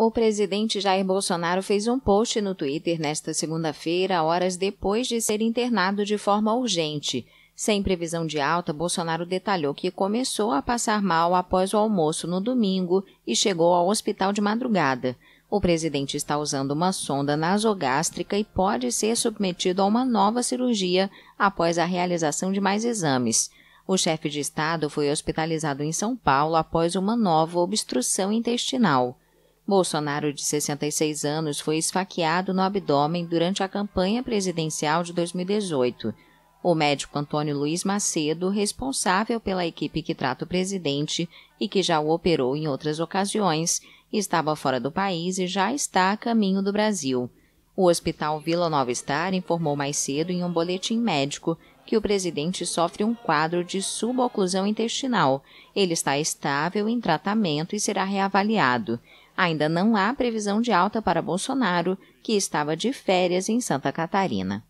O presidente Jair Bolsonaro fez um post no Twitter nesta segunda-feira, horas depois de ser internado de forma urgente. Sem previsão de alta, Bolsonaro detalhou que começou a passar mal após o almoço no domingo e chegou ao hospital de madrugada. O presidente está usando uma sonda nasogástrica e pode ser submetido a uma nova cirurgia após a realização de mais exames. O chefe de Estado foi hospitalizado em São Paulo após uma nova obstrução intestinal. Bolsonaro, de 66 anos, foi esfaqueado no abdômen durante a campanha presidencial de 2018. O médico Antônio Luiz Macedo, responsável pela equipe que trata o presidente e que já o operou em outras ocasiões, estava fora do país e já está a caminho do Brasil. O Hospital Vila Nova Star informou mais cedo em um boletim médico que o presidente sofre um quadro de suboclusão intestinal. Ele está estável em tratamento e será reavaliado. Ainda não há previsão de alta para Bolsonaro, que estava de férias em Santa Catarina.